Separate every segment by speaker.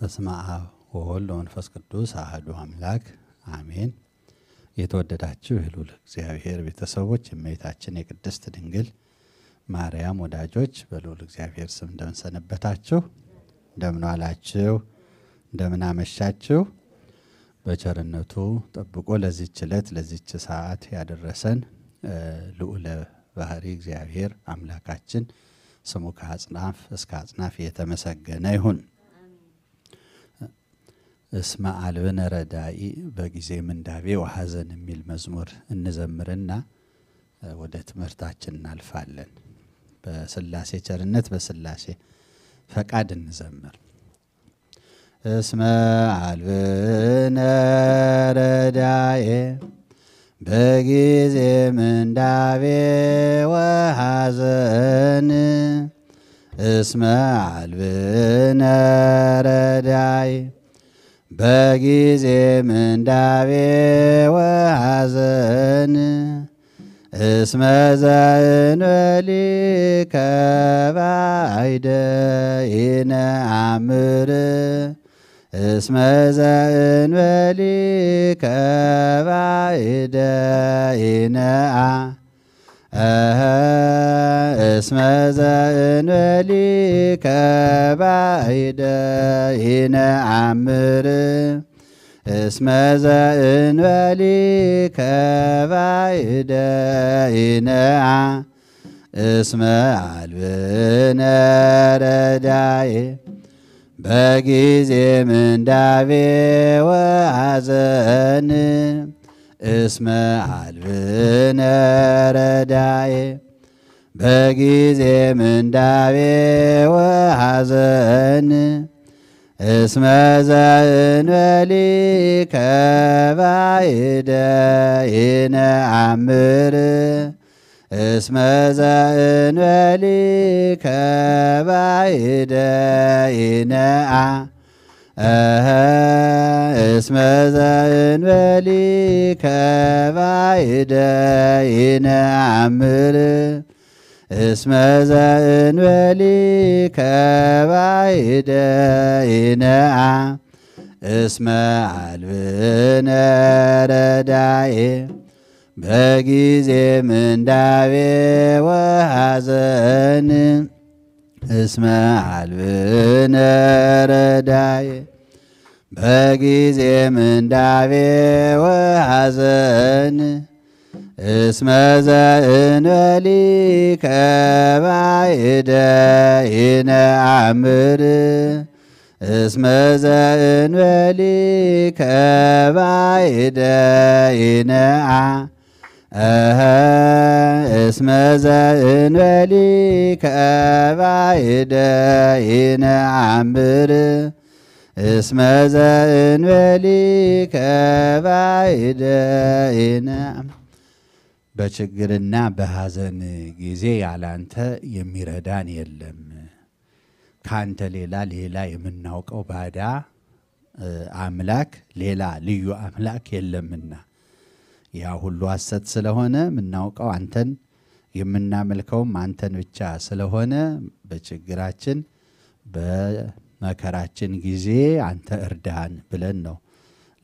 Speaker 1: በስመ አብ ወወልድ ወመንፈስ ቅዱስ አህዱ አምላክ አሜን። የተወደዳችሁ የሉል እግዚአብሔር ቤተሰቦች፣ የእመቤታችን የቅድስት ድንግል ማርያም ወዳጆች በልዑል እግዚአብሔር ስም እንደምንሰነበታችሁ፣ እንደምን ዋላችሁ፣ እንደምን አመሻችሁ። በቸርነቱ ጠብቆ ለዚች ዕለት ለዚች ሰዓት ያደረሰን ልዑለ ባህሪ እግዚአብሔር አምላካችን ስሙ ከአጽናፍ እስከ አጽናፍ የተመሰገነ ይሁን። እስመ አልብነ ረዳኢ በጊዜ ምንዳቤ ወሐዘን የሚል መዝሙር እንዘምርና ወደ ትምህርታችን እናልፋለን። በስላሴ ቸርነት በስላሴ ፈቃድ እንዘምር። እስመ አልብነ ረዳኤ በጊዜ ምንዳቤ ወሐዘን እስመ አልብነ ረዳኤ በጊዜ ምንዳቤ ወሐዘን እስመ ዘእንበሊ ከባይደ አምር እስመ ዘእንበሊ ከባይደ ይነአ እስመ ዘእንበሊከ ባይደ ይነአምር እስመ ዘእንበሊከ ባይደ ይነአ እስመ አልብነ ረዳዬ በጊዜ ምንዳቤ ወአዘን እስመ አልብነ ረዳዬ በጊዜ ምንዳቤ ወሐዘን እስመ ዘእንበሊ ከባይደ አምር እስመ ዘእንበሊ ከባይደ አ እስመ ዘእንበሊ ከባይደ አምር እስመ ዘእንበሊ ከባይደ እስመ አልብነ ረዳኤ በጊዜ ምንዳቤ ወሐዘን እስመ አልብነ ረዳኤ በጊዜ ምንዳቤ ወሐዘን እስመ ዘእንበሊ ከባይደ አምር እስመ ዘእንበሊ ከባይደ ይነአ እስመ ዘእንበሊ ከባይደ ይነአምር እስመ ዘእንበሊ ከባይደ ይነአምር በችግርና በሐዘን ጊዜ ያላንተ የሚረዳን የለም። ከአንተ ሌላ ሌላ የምናውቀው ባዳ አምላክ ሌላ ልዩ አምላክ የለምና ያ ሁሉ ሐሰት ስለሆነ የምናውቀው አንተን የምናመልከውም አንተን ብቻ ስለሆነ በችግራችን በመከራችን ጊዜ አንተ እርዳን ብለን ነው።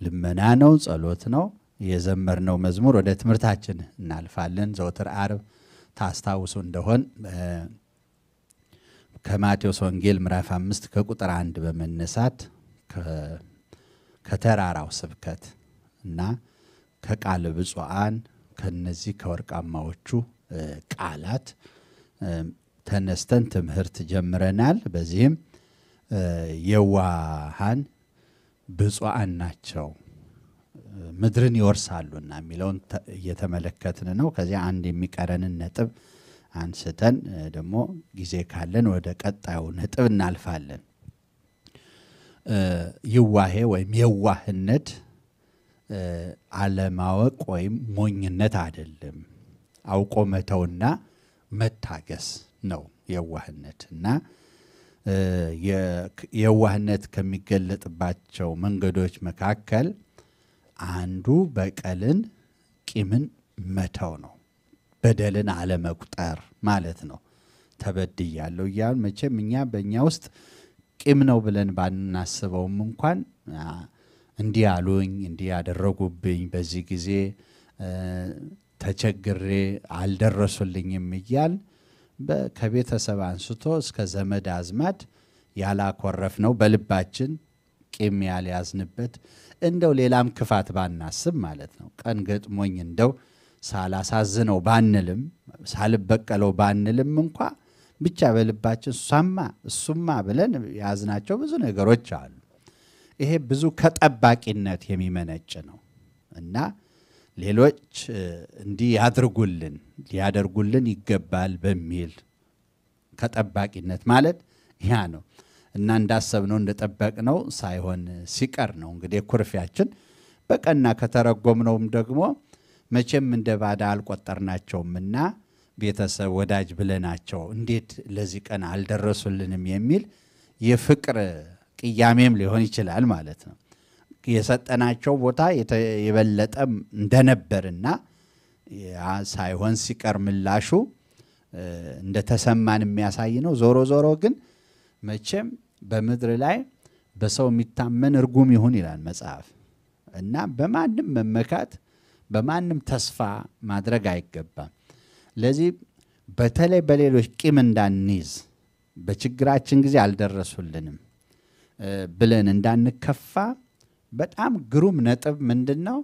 Speaker 1: ልመና ነው፣ ጸሎት ነው። የዘመርነው መዝሙር ወደ ትምህርታችን እናልፋለን። ዘወትር አርብ ታስታውሱ እንደሆን ከማቴዎስ ወንጌል ምዕራፍ አምስት ከቁጥር አንድ በመነሳት ከተራራው ስብከት እና ከቃል ብፁዓን ከነዚህ ከወርቃማዎቹ ቃላት ተነስተን ትምህርት ጀምረናል። በዚህም የዋሃን ብፁዓን ናቸው ምድርን ይወርሳሉና የሚለውን እየተመለከትን ነው። ከዚ አንድ የሚቀረንን ነጥብ አንስተን ደግሞ ጊዜ ካለን ወደ ቀጣዩ ነጥብ እናልፋለን። ይዋሄ ወይም የዋህነት አለማወቅ ወይም ሞኝነት አይደለም፣ አውቆ መተውና መታገስ ነው የዋህነት እና የዋህነት ከሚገለጥባቸው መንገዶች መካከል አንዱ በቀልን ቂምን መተው ነው። በደልን አለመቁጠር ማለት ነው። ተበድያለሁ እያሉ መቼም እኛ በእኛ ውስጥ ቂም ነው ብለን ባናስበውም እንኳን እንዲህ አሉኝ፣ እንዲህ ያደረጉብኝ፣ በዚህ ጊዜ ተቸግሬ አልደረሱልኝም እያል ከቤተሰብ አንስቶ እስከ ዘመድ አዝማድ ያላኮረፍ ነው በልባችን ቂም ያልያዝንበት እንደው ሌላም ክፋት ባናስብ ማለት ነው። ቀን ገጥሞኝ እንደው ሳላሳዝነው ባንልም ሳልበቀለው ባንልም እንኳ ብቻ በልባችን እሷማ እሱማ ብለን የያዝናቸው ብዙ ነገሮች አሉ። ይሄ ብዙ ከጠባቂነት የሚመነጭ ነው እና ሌሎች እንዲህ ያድርጉልን ሊያደርጉልን ይገባል በሚል ከጠባቂነት ማለት ያ ነው። እና እንዳሰብነው እንደጠበቅነው ሳይሆን ሲቀር ነው እንግዲህ ኩርፊያችን። በቀና ከተረጎምነውም ደግሞ መቼም እንደ ባዳ አልቆጠርናቸውምና ቤተሰብ ወዳጅ ብለናቸው እንዴት ለዚህ ቀን አልደረሱልንም የሚል የፍቅር ቅያሜም ሊሆን ይችላል ማለት ነው። የሰጠናቸው ቦታ የበለጠ እንደነበርና ሳይሆን ሲቀር ምላሹ እንደተሰማን የሚያሳይ ነው። ዞሮ ዞሮ ግን መቼም በምድር ላይ በሰው የሚታመን እርጉም ይሁን ይላል መጽሐፍ። እና በማንም መመካት በማንም ተስፋ ማድረግ አይገባም። ለዚህ በተለይ በሌሎች ቂም እንዳንይዝ በችግራችን ጊዜ አልደረሱልንም ብለን እንዳንከፋ በጣም ግሩም ነጥብ ምንድን ነው?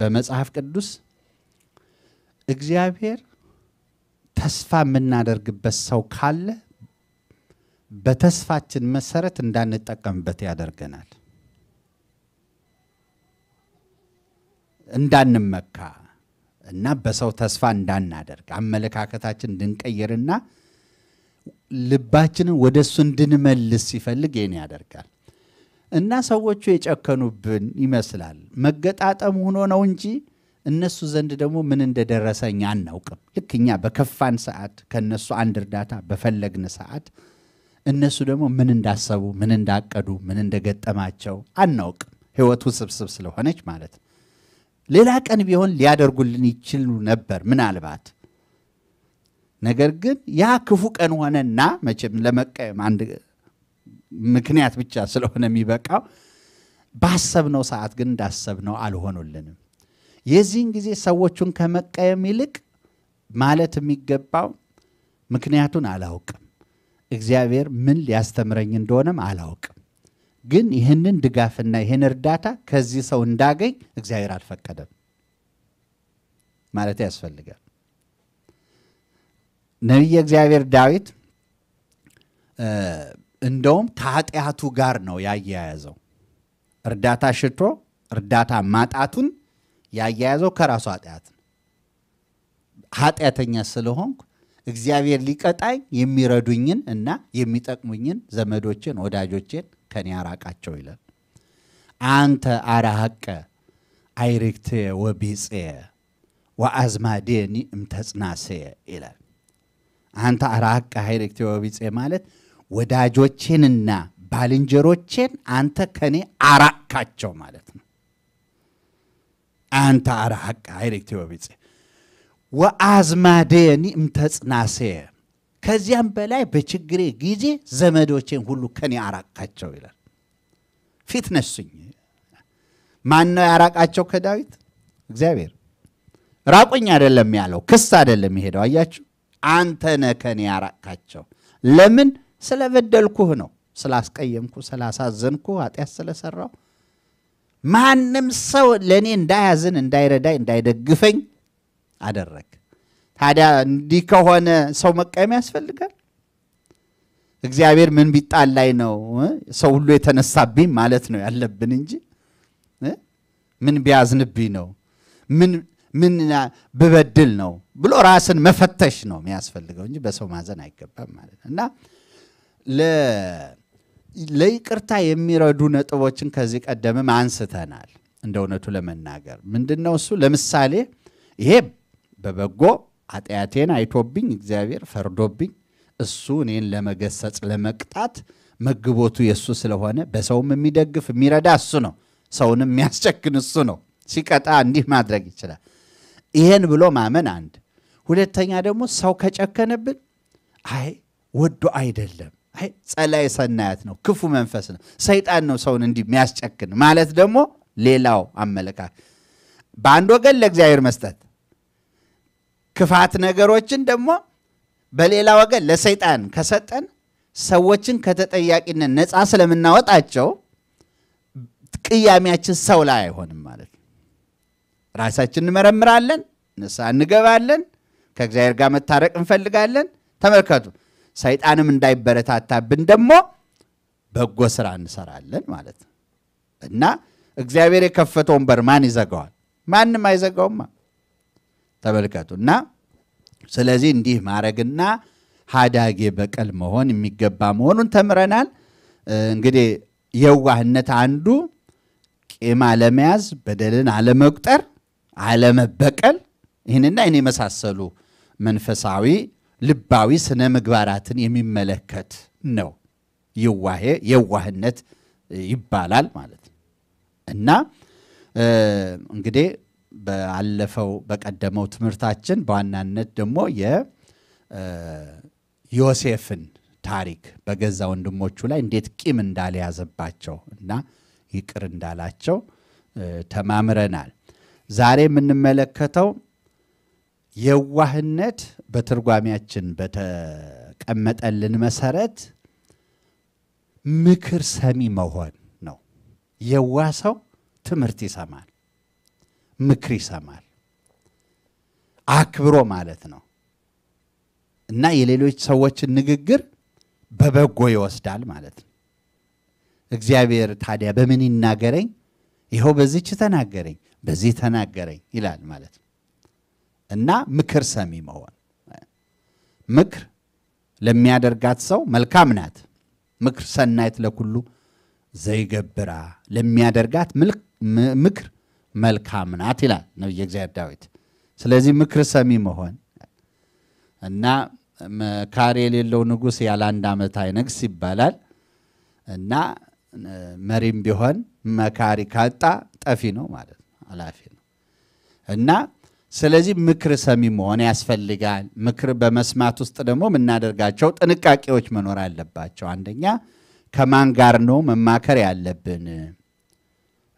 Speaker 1: በመጽሐፍ ቅዱስ እግዚአብሔር ተስፋ የምናደርግበት ሰው ካለ በተስፋችን መሰረት እንዳንጠቀምበት ያደርገናል። እንዳንመካ እና በሰው ተስፋ እንዳናደርግ አመለካከታችን እንድንቀይርና ልባችንን ወደ እሱ እንድንመልስ ሲፈልግ ይህን ያደርጋል እና ሰዎቹ የጨከኑብን ይመስላል። መገጣጠም ሆኖ ነው እንጂ እነሱ ዘንድ ደግሞ ምን እንደደረሰ እኛ አናውቅም። ልክ እኛ በከፋን ሰዓት ከእነሱ አንድ እርዳታ በፈለግን ሰዓት እነሱ ደግሞ ምን እንዳሰቡ፣ ምን እንዳቀዱ፣ ምን እንደገጠማቸው አናውቅም። ህይወቱ ስብስብ ስለሆነች ማለት ነው። ሌላ ቀን ቢሆን ሊያደርጉልን ይችሉ ነበር ምናልባት። ነገር ግን ያ ክፉ ቀን ሆነና መቼም ለመቀየም አንድ ምክንያት ብቻ ስለሆነ የሚበቃው ባሰብነው ሰዓት ግን እንዳሰብነው አልሆኑልንም። የዚህን ጊዜ ሰዎቹን ከመቀየም ይልቅ ማለት የሚገባው ምክንያቱን አላውቅም፣ እግዚአብሔር ምን ሊያስተምረኝ እንደሆነም አላውቅም፣ ግን ይህንን ድጋፍና ይህን እርዳታ ከዚህ ሰው እንዳገኝ እግዚአብሔር አልፈቀደም ማለት ያስፈልጋል። ነቢየ እግዚአብሔር ዳዊት እንደውም ከኃጢአቱ ጋር ነው ያያያዘው። እርዳታ ሽቶ እርዳታ ማጣቱን ያያያዘው ከራሱ ኃጢአት ነው። ኃጢአተኛ ስለሆንኩ እግዚአብሔር ሊቀጣኝ የሚረዱኝን እና የሚጠቅሙኝን ዘመዶችን፣ ወዳጆችን ከኔ አራቃቸው ይላል። አንተ አራሃቀ አይርክቴ ወቢጼ ወአዝማዴኒ እምተጽናሴ ይላል። አንተ አራቀ አይርክቴ ወቢጼ ማለት ወዳጆቼንና ባልንጀሮቼን አንተ ከኔ አራቅካቸው ማለት ነው። አንተ አረሐቀ ኃይልክትዮ ቢጽ ወአዝማዴኒ እምተጽናሴ ከዚያም በላይ በችግሬ ጊዜ ዘመዶቼን ሁሉ ከኔ አራቃቸው ይላል። ፊት ነሱኝ። ማን ነው ያራቃቸው ከዳዊት? እግዚአብሔር። ራቁኝ አይደለም ያለው፣ ክስ አይደለም የሄደው። አያችሁ፣ አንተ ነህ ከኔ ያራቃቸው። ለምን? ስለበደልኩህ ነው፣ ስላስቀየምኩ፣ ስላሳዘንኩ፣ ኃጢአት ስለሰራው ማንም ሰው ለእኔ እንዳያዝን፣ እንዳይረዳኝ፣ እንዳይደግፈኝ አደረግ። ታዲያ እንዲህ ከሆነ ሰው መቃየም ያስፈልጋል? እግዚአብሔር ምን ላይ ነው ሰው ሁሉ የተነሳብኝ ማለት ነው ያለብን እንጂ ምን ቢያዝንብኝ ነው ምን ብበድል ነው ብሎ ራስን መፈተሽ ነው የሚያስፈልገው እንጂ በሰው ማዘን አይገባም ማለት ነው እና ለይቅርታ የሚረዱ ነጥቦችን ከዚህ ቀደምም አንስተናል። እንደ እውነቱ ለመናገር ምንድን ነው እሱ ለምሳሌ ይሄ በበጎ ኃጢአቴን አይቶብኝ እግዚአብሔር ፈርዶብኝ እሱ እኔን ለመገሰጽ ለመቅጣት መግቦቱ የእሱ ስለሆነ በሰውም የሚደግፍ የሚረዳ እሱ ነው። ሰውንም የሚያስጨክን እሱ ነው። ሲቀጣ እንዲህ ማድረግ ይችላል። ይሄን ብሎ ማመን አንድ። ሁለተኛ ደግሞ ሰው ከጨከነብን አይ ወዶ አይደለም አይ ጸላይ ሰናያት ነው፣ ክፉ መንፈስ ነው፣ ሰይጣን ነው ሰውን እንዲህ የሚያስጨክን ማለት ደግሞ ሌላው አመለካከት። በአንድ ወገን ለእግዚአብሔር መስጠት ክፋት ነገሮችን ደግሞ በሌላ ወገን ለሰይጣን ከሰጠን ሰዎችን ከተጠያቂነት ነፃ ስለምናወጣቸው ቅያሜያችን ሰው ላይ አይሆንም ማለት ነው። ራሳችን እንመረምራለን፣ ንስሐ እንገባለን፣ ከእግዚአብሔር ጋር መታረቅ እንፈልጋለን። ተመልከቱ። ሰይጣንም እንዳይበረታታብን ደግሞ በጎ ስራ እንሰራለን ማለት ነው እና እግዚአብሔር የከፈተውን በር ማን ይዘጋዋል? ማንም አይዘጋውማ። ተመልከቱ እና ስለዚህ እንዲህ ማድረግና ሀዳጌ በቀል መሆን የሚገባ መሆኑን ተምረናል። እንግዲህ የዋህነት አንዱ ቂም አለመያዝ፣ በደልን አለመቁጠር፣ አለመበቀል ይህንና ይህን የመሳሰሉ መንፈሳዊ ልባዊ ስነ ምግባራትን የሚመለከት ነው። ይዋሄ የዋህነት ይባላል ማለት ነው እና እንግዲህ ባለፈው በቀደመው ትምህርታችን በዋናነት ደግሞ የዮሴፍን ታሪክ በገዛ ወንድሞቹ ላይ እንዴት ቂም እንዳልያዘባቸው እና ይቅር እንዳላቸው ተማምረናል። ዛሬ የምንመለከተው የዋህነት በትርጓሚያችን በተቀመጠልን መሰረት ምክር ሰሚ መሆን ነው። የዋህ ሰው ትምህርት ይሰማል፣ ምክር ይሰማል፣ አክብሮ ማለት ነው እና የሌሎች ሰዎችን ንግግር በበጎ ይወስዳል ማለት ነው። እግዚአብሔር ታዲያ በምን ይናገረኝ? ይኸው በዚች ተናገረኝ፣ በዚህ ተናገረኝ ይላል ማለት ነው። እና ምክር ሰሚ መሆን። ምክር ለሚያደርጋት ሰው መልካም ናት። ምክር ሰናይት ለኩሉ ዘይገብራ ለሚያደርጋት ምክር መልካም ናት ይላል ነቢየ እግዚአብሔር ዳዊት። ስለዚህ ምክር ሰሚ መሆን እና መካሪ የሌለው ንጉሥ ያለ አንድ ዓመት አይነግስ ይባላል እና መሪም ቢሆን መካሪ ካጣ ጠፊ ነው ማለት ነው፣ አላፊ ነው እና ስለዚህ ምክር ሰሚ መሆን ያስፈልጋል። ምክር በመስማት ውስጥ ደግሞ የምናደርጋቸው ጥንቃቄዎች መኖር አለባቸው። አንደኛ ከማን ጋር ነው መማከር ያለብን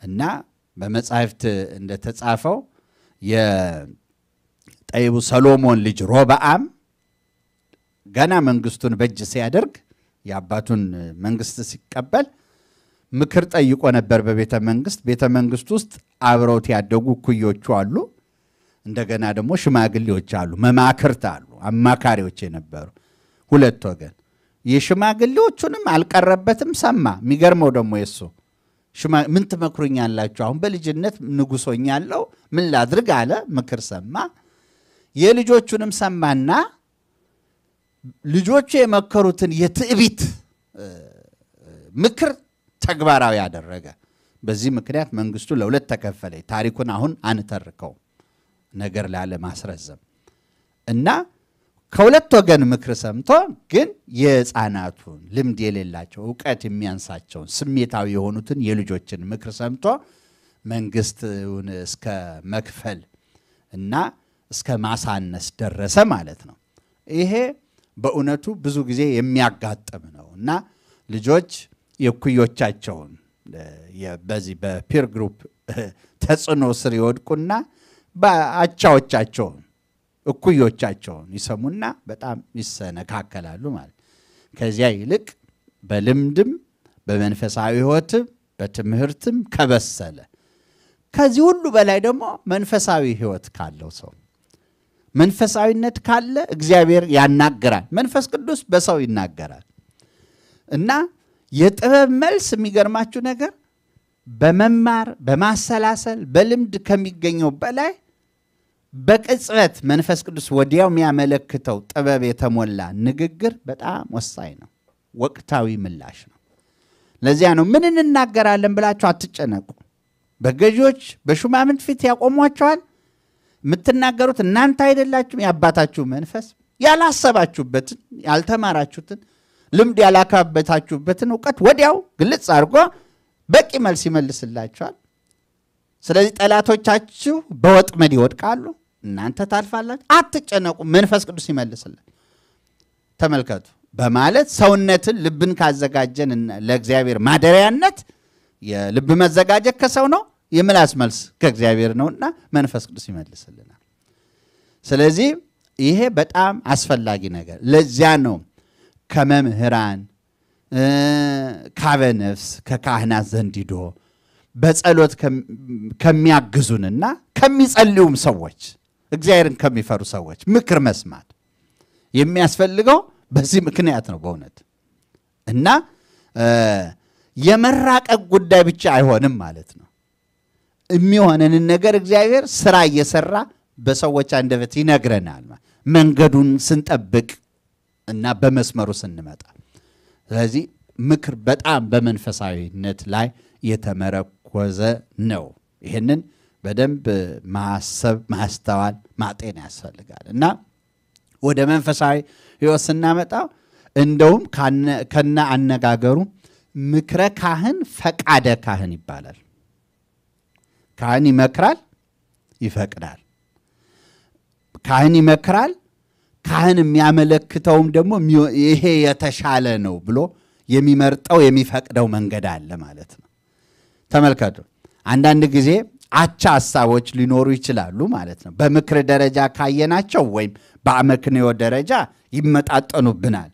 Speaker 1: እና በመጻሕፍት እንደተጻፈው የጠይቡ ሰሎሞን ልጅ ሮበአም ገና መንግስቱን በእጅ ሲያደርግ የአባቱን መንግስት ሲቀበል ምክር ጠይቆ ነበር። በቤተ መንግስት ቤተ መንግስት ውስጥ አብረውት ያደጉ እኩዮቹ አሉ። እንደገና ደግሞ ሽማግሌዎች አሉ፣ መማክርት አሉ፣ አማካሪዎች የነበሩ ሁለት ወገን። የሽማግሌዎቹንም አልቀረበትም ሰማ። የሚገርመው ደግሞ የሱ ምን ትመክሩኛላችሁ? አሁን በልጅነት ንጉሶኛለው፣ ምን ላድርግ አለ። ምክር ሰማ። የልጆቹንም ሰማና ልጆቹ የመከሩትን የትዕቢት ምክር ተግባራዊ ያደረገ። በዚህ ምክንያት መንግስቱ ለሁለት ተከፈለ። ታሪኩን አሁን አንተርከውም። ነገር ላለማስረዘም እና ከሁለት ወገን ምክር ሰምቶ ግን የህፃናቱን ልምድ የሌላቸው እውቀት የሚያንሳቸውን ስሜታዊ የሆኑትን የልጆችን ምክር ሰምቶ መንግስትን እስከ መክፈል እና እስከ ማሳነስ ደረሰ ማለት ነው። ይሄ በእውነቱ ብዙ ጊዜ የሚያጋጥም ነው እና ልጆች የኩዮቻቸውን በዚህ በፒር ግሩፕ ተጽዕኖ ስር ይወድቁና አቻዎቻቸውን እኩዮቻቸውን ይሰሙና በጣም ይሰነካከላሉ ማለት። ከዚያ ይልቅ በልምድም በመንፈሳዊ ህይወትም በትምህርትም ከበሰለ ከዚህ ሁሉ በላይ ደግሞ መንፈሳዊ ህይወት ካለው ሰው መንፈሳዊነት ካለ እግዚአብሔር ያናገራል። መንፈስ ቅዱስ በሰው ይናገራል እና የጥበብ መልስ የሚገርማችሁ ነገር በመማር በማሰላሰል በልምድ ከሚገኘው በላይ በቅጽበት መንፈስ ቅዱስ ወዲያው የሚያመለክተው ጥበብ የተሞላ ንግግር በጣም ወሳኝ ነው። ወቅታዊ ምላሽ ነው። ለዚያ ነው ምን እንናገራለን ብላችሁ አትጨነቁ። በገዢዎች በሹማምንት ፊት ያቆሟቸዋል። የምትናገሩት እናንተ አይደላችሁም፣ የአባታችሁ መንፈስ ያላሰባችሁበትን፣ ያልተማራችሁትን፣ ልምድ ያላካበታችሁበትን እውቀት ወዲያው ግልጽ አድርጎ በቂ መልስ ይመልስላቸዋል። ስለዚህ ጠላቶቻችሁ በወጥመድ ይወድቃሉ፣ እናንተ ታልፋላችሁ። አትጨነቁ፣ መንፈስ ቅዱስ ይመልስልን። ተመልከቱ በማለት ሰውነትን ልብን ካዘጋጀን ለእግዚአብሔር ማደሪያነት የልብ መዘጋጀት ከሰው ነው፣ የምላስ መልስ ከእግዚአብሔር ነውና መንፈስ ቅዱስ ይመልስልናል። ስለዚህ ይሄ በጣም አስፈላጊ ነገር ለዚያ ነው ከመምህራን ካበ ነፍስ ከካህናት ዘንድ በጸሎት ከሚያግዙንና ከሚጸልዩም ሰዎች እግዚአብሔርን ከሚፈሩ ሰዎች ምክር መስማት የሚያስፈልገው በዚህ ምክንያት ነው። በእውነት እና የመራቀቅ ጉዳይ ብቻ አይሆንም ማለት ነው። የሚሆነንን ነገር እግዚአብሔር ስራ እየሰራ በሰዎች አንደበት ይነግረናል። መንገዱን ስንጠብቅ እና በመስመሩ ስንመጣ ስለዚህ ምክር በጣም በመንፈሳዊነት ላይ የተመረኮዘ ነው። ይህንን በደንብ ማሰብ፣ ማስተዋል፣ ማጤን ያስፈልጋል እና ወደ መንፈሳዊ ሕይወት ስናመጣው እንደውም ከነ አነጋገሩ ምክረ ካህን ፈቃደ ካህን ይባላል። ካህን ይመክራል፣ ይፈቅዳል። ካህን ይመክራል። ካህን የሚያመለክተውም ደግሞ ይሄ የተሻለ ነው ብሎ የሚመርጠው የሚፈቅደው መንገድ አለ ማለት ነው። ተመልከቱ፣ አንዳንድ ጊዜ አቻ ሀሳቦች ሊኖሩ ይችላሉ ማለት ነው። በምክር ደረጃ ካየናቸው ወይም በአመክንዮ ደረጃ ይመጣጠኑብናል።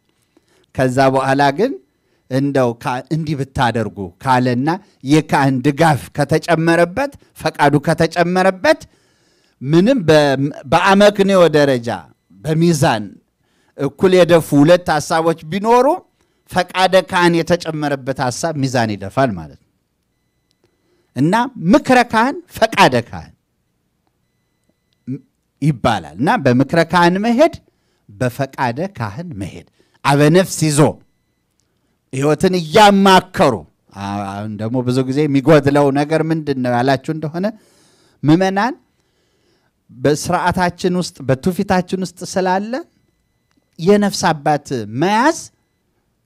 Speaker 1: ከዛ በኋላ ግን እንደው እንዲህ ብታደርጉ ካለና የካህን ድጋፍ ከተጨመረበት ፈቃዱ ከተጨመረበት ምንም በአመክንዮ ደረጃ በሚዛን እኩል የደፉ ሁለት ሀሳቦች ቢኖሩ ፈቃደ ካህን የተጨመረበት ሀሳብ ሚዛን ይደፋል ማለት ነው እና ምክረ ካህን ፈቃደ ካህን ይባላል እና በምክረ ካህን መሄድ በፈቃደ ካህን መሄድ አበነፍስ ይዞ ህይወትን እያማከሩ አሁን ደግሞ ብዙ ጊዜ የሚጎድለው ነገር ምንድን ነው ያላችሁ እንደሆነ ምመናን በስርዓታችን ውስጥ በትውፊታችን ውስጥ ስላለ የነፍስ አባት መያዝ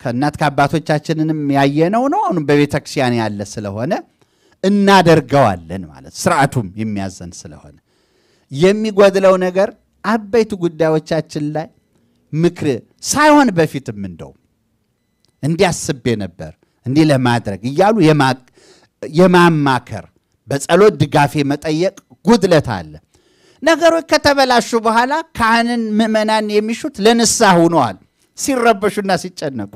Speaker 1: ከእናት ከአባቶቻችንንም ያየነው ነው። አሁንም በቤተ ክርስቲያን ያለ ስለሆነ እናደርገዋለን ማለት ስርዓቱም የሚያዘን ስለሆነ የሚጎድለው ነገር አበይቱ ጉዳዮቻችን ላይ ምክር ሳይሆን በፊትም እንደውም እንዲህ አስቤ ነበር እንዲህ ለማድረግ እያሉ የማማከር በጸሎት ድጋፍ መጠየቅ ጉድለት አለ። ነገሮች ከተበላሹ በኋላ ካህንን ምእመናን የሚሹት ለንስሐ ሆነዋል ሲረበሹና ሲጨነቁ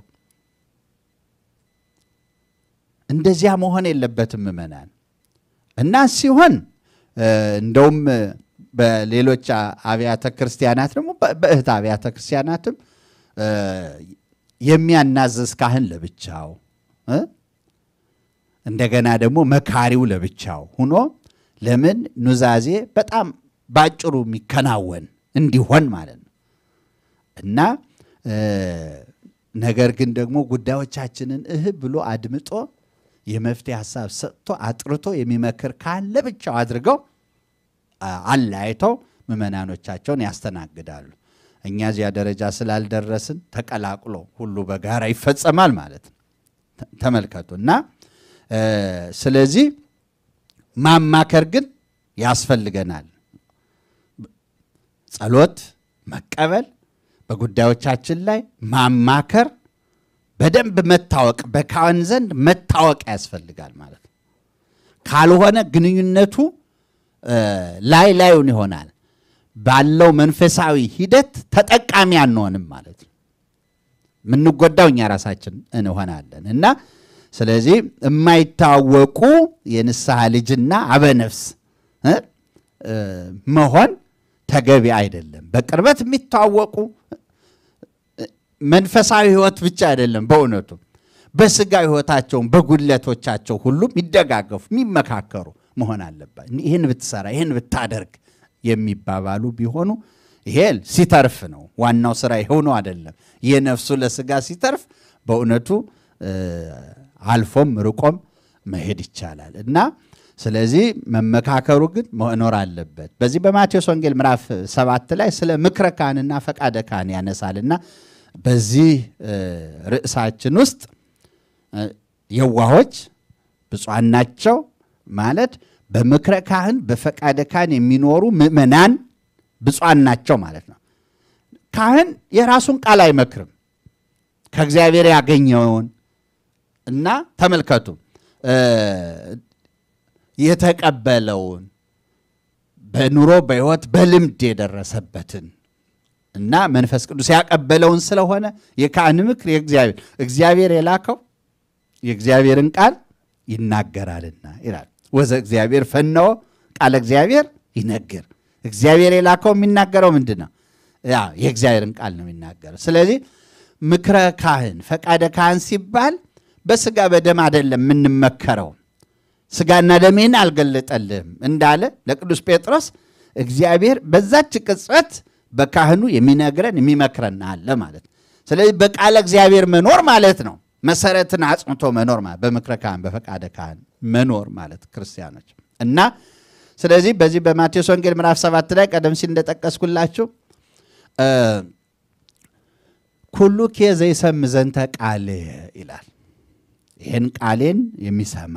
Speaker 1: እንደዚያ መሆን የለበትም ምእመናን። እና ሲሆን እንደውም በሌሎች አብያተ ክርስቲያናት ደግሞ በእህት አብያተ ክርስቲያናትም የሚያናዘዝ ካህን ለብቻው እንደገና ደግሞ መካሪው ለብቻው ሁኖ ለምን ኑዛዜ በጣም በአጭሩ የሚከናወን እንዲሆን ማለት ነው እና ነገር ግን ደግሞ ጉዳዮቻችንን እህ ብሎ አድምጦ የመፍትሄ ሀሳብ ሰጥቶ አጥርቶ የሚመክር ካለ ብቻው አድርገው አለያይተው ምእመናኖቻቸውን ያስተናግዳሉ። እኛ እዚያ ደረጃ ስላልደረስን ተቀላቅሎ ሁሉ በጋራ ይፈጸማል ማለት ነው። ተመልከቱ እና ስለዚህ ማማከር ግን ያስፈልገናል። ጸሎት መቀበል፣ በጉዳዮቻችን ላይ ማማከር በደንብ መታወቅ በካህን ዘንድ መታወቅ ያስፈልጋል ማለት ነው። ካልሆነ ግንኙነቱ ላይ ላዩን ይሆናል። ባለው መንፈሳዊ ሂደት ተጠቃሚ አንሆንም ማለት ነው። የምንጎዳው እኛ ራሳችን እንሆናለን እና ስለዚህ የማይታወቁ የንስሐ ልጅና አበነፍስ መሆን ተገቢ አይደለም። በቅርበት የሚታወቁ መንፈሳዊ ህይወት ብቻ አይደለም። በእውነቱ በስጋ ህይወታቸውን በጉድለቶቻቸው ሁሉም የሚደጋገፉ የሚመካከሩ መሆን አለባት። ይህን ብትሰራ ይህን ብታደርግ የሚባባሉ ቢሆኑ ይሄ ሲተርፍ ነው። ዋናው ስራ ይኸው ነው አይደለም። የነፍሱ ለስጋ ሲተርፍ በእውነቱ አልፎም ርቆም መሄድ ይቻላል እና ስለዚህ መመካከሩ ግን መኖር አለበት። በዚህ በማቴዎስ ወንጌል ምዕራፍ ሰባት ላይ ስለ ምክረ ካህንና ፈቃደ ካህን ያነሳልና በዚህ ርዕሳችን ውስጥ የዋሆች ብፁዓን ናቸው ማለት በምክረ ካህን በፈቃደ ካህን የሚኖሩ ምእመናን ብፁዓን ናቸው ማለት ነው። ካህን የራሱን ቃል አይመክርም። ከእግዚአብሔር ያገኘውን እና ተመልከቱ የተቀበለውን በኑሮ በሕይወት በልምድ የደረሰበትን እና መንፈስ ቅዱስ ያቀበለውን ስለሆነ የካህን ምክር የእግዚአብሔር እግዚአብሔር የላከው የእግዚአብሔርን ቃል ይናገራልና ይላል። ወዘ እግዚአብሔር ፈነወ ቃለ እግዚአብሔር ይነግር። እግዚአብሔር የላከው የሚናገረው ምንድን ነው? የእግዚአብሔርን ቃል ነው የሚናገረው። ስለዚህ ምክረ ካህን ፈቃደ ካህን ሲባል በስጋ በደም አይደለም የምንመከረው። ስጋና ደሜን አልገለጠልህም እንዳለ ለቅዱስ ጴጥሮስ እግዚአብሔር በዛች ቅጽበት በካህኑ የሚነግረን የሚመክረን አለ ማለት ነው። ስለዚህ በቃለ እግዚአብሔር መኖር ማለት ነው መሰረትን አጽንቶ መኖር ማለት በምክረ ካህን በፈቃደ ካህን መኖር ማለት ክርስቲያኖች እና ስለዚህ በዚህ በማቴዎስ ወንጌል ምዕራፍ ሰባት ላይ ቀደም ሲል እንደጠቀስኩላችሁ ኩሉኬ ዘይሰም ዘንተ ቃል ይላል። ይህን ቃሌን የሚሰማ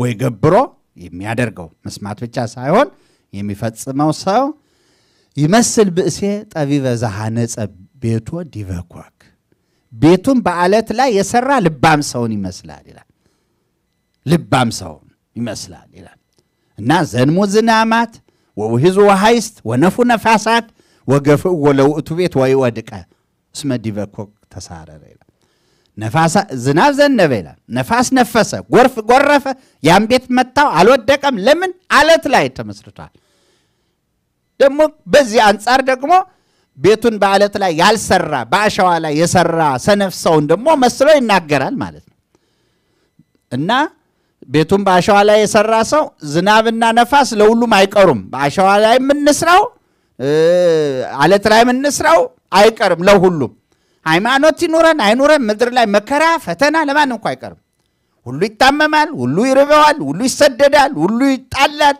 Speaker 1: ወይ ገብሮ የሚያደርገው መስማት ብቻ ሳይሆን የሚፈጽመው ሰው ይመስል ብእሴ ጠቢበ ዘሐነጸ ቤቶ ዲበ ኮክ ቤቱን በአለት ላይ የሰራ ልባም ሰውን ይመስላል ይላል። ልባም ሰውን ይመስላል ይላል እና ዘንሙ ዝናማት ወውህዙ ወሐይስት ወነፉ ነፋሳት ወገፍእ ወለውእቱ ቤት ወይወድቀ እስመ ዲበ ኮክ ተሳረረ ይላል። ዝናብ ዘነበ ይላል። ነፋስ ነፈሰ፣ ጎርፍ ጎረፈ፣ ያም ቤት መታው አልወደቀም። ለምን? አለት ላይ ተመስርቷል። ደግሞ በዚህ አንጻር ደግሞ ቤቱን በአለት ላይ ያልሰራ በአሸዋ ላይ የሰራ ሰነፍ ሰውን ደግሞ መስሎ ይናገራል ማለት ነው እና ቤቱን በአሸዋ ላይ የሰራ ሰው ዝናብና ነፋስ ለሁሉም አይቀሩም። በአሸዋ ላይ የምንስራው አለት ላይ የምንስራው አይቀርም ለሁሉም። ሃይማኖት ይኑረን አይኑረን፣ ምድር ላይ መከራ ፈተና ለማን እንኳ አይቀርም። ሁሉ ይታመማል፣ ሁሉ ይርበዋል፣ ሁሉ ይሰደዳል፣ ሁሉ ይጣላል።